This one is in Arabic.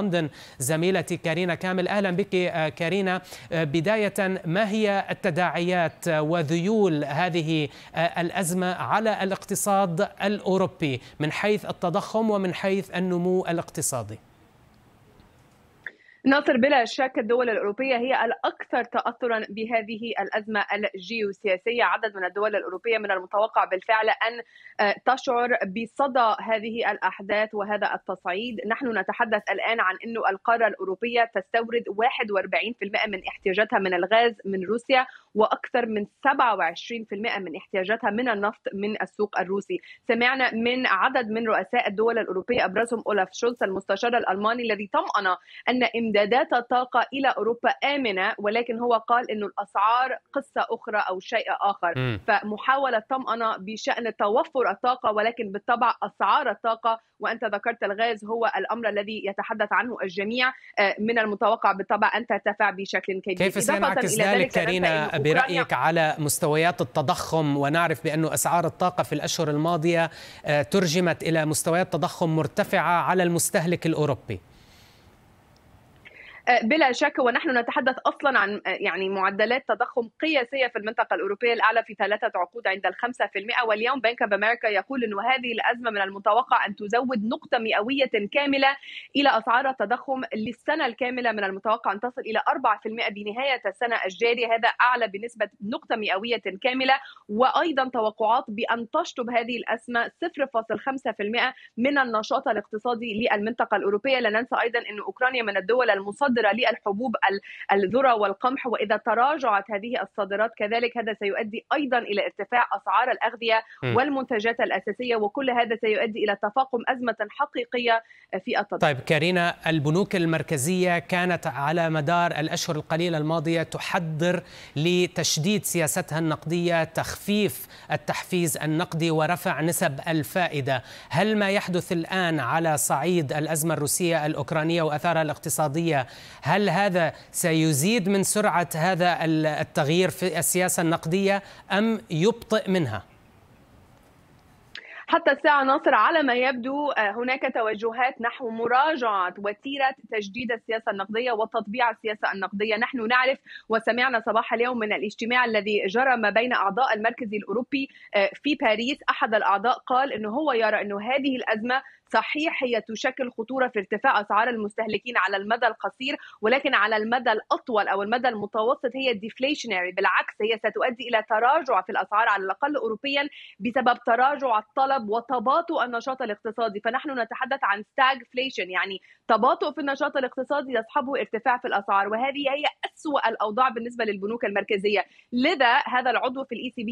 لندن زميلتي كارينا كامل اهلا بك آه، كارينا آه، بدايه ما هي التداعيات وذيول هذه آه، الازمه على الاقتصاد الاوروبي من حيث التضخم ومن حيث النمو الاقتصادي ناصر بلا شك الدول الأوروبية هي الأكثر تأثرا بهذه الأزمة الجيوسياسية عدد من الدول الأوروبية من المتوقع بالفعل أن آه، تشعر بصدى هذه الأحداث وهذا التصعيد نحن نتحدث الآن عن أن القارة الأوروبية تستورد 41% من احتياجاتها من الغاز من روسيا واكثر من 27% من احتياجاتها من النفط من السوق الروسي سمعنا من عدد من رؤساء الدول الاوروبيه ابرزهم اولاف شولز المستشار الالماني الذي طمأن ان امدادات الطاقه الى اوروبا امنه ولكن هو قال انه الاسعار قصه اخرى او شيء اخر م. فمحاوله طمأنه بشان توفر الطاقه ولكن بالطبع اسعار الطاقه وانت ذكرت الغاز هو الامر الذي يتحدث عنه الجميع آه، من المتوقع بالطبع ان ترتفع بشكل كبير كيف سينعكس ذلك كارينا برأيك على مستويات التضخم ونعرف بأن أسعار الطاقة في الأشهر الماضية آه، ترجمت إلى مستويات تضخم مرتفعة على المستهلك الأوروبي آه، بلا شك ونحن نتحدث اصلا عن آه، يعني معدلات تضخم قياسيه في المنطقه الاوروبيه الاعلى في ثلاثه عقود عند ال 5% واليوم بنك اوف امريكا يقول انه هذه الازمه من المتوقع ان تزود نقطه مئويه كامله الى اسعار التضخم للسنه الكامله من المتوقع ان تصل الى 4% بنهايه السنه الجاريه هذا اعلى بنسبه نقطه مئويه كامله وايضا توقعات بان تشطب هذه الازمه 0.5% من النشاط الاقتصادي للمنطقه الاوروبيه لا ننسى ايضا ان اوكرانيا من الدول المصدره الصادره للحبوب الذرة والقمح وإذا تراجعت هذه الصادرات كذلك هذا سيؤدي أيضا إلى ارتفاع أسعار الأغذية والمنتجات الأساسية وكل هذا سيؤدي إلى تفاقم أزمة حقيقية في التضخم طيب كارينا البنوك المركزية كانت على مدار الأشهر القليلة الماضية تحضر لتشديد سياستها النقدية تخفيف التحفيز النقدي ورفع نسب الفائدة هل ما يحدث الآن على صعيد الأزمة الروسية الأوكرانية وأثارها الاقتصادية هل هذا سيزيد من سرعة هذا التغيير في السياسة النقدية أم يبطئ منها؟ حتى الساعة ناصر على ما يبدو آه، هناك توجهات نحو مراجعة وتيرة تجديد السياسة النقدية وتطبيع السياسة النقدية نحن نعرف وسمعنا صباح اليوم من الاجتماع الذي جرى ما بين أعضاء المركز الأوروبي آه، في باريس أحد الأعضاء قال أنه هو يرى أنه هذه الأزمة صحيح هي تشكل خطوره في ارتفاع اسعار المستهلكين على المدى القصير ولكن على المدى الاطول او المدى المتوسط هي ديفليشنري بالعكس هي ستؤدي الى تراجع في الاسعار على الاقل اوروبيا بسبب تراجع الطلب وتباطؤ النشاط الاقتصادي فنحن نتحدث عن فليشن يعني تباطؤ في النشاط الاقتصادي يصحبه ارتفاع في الاسعار وهذه هي اسوا الاوضاع بالنسبه للبنوك المركزيه لذا هذا العضو في الاي سي e بي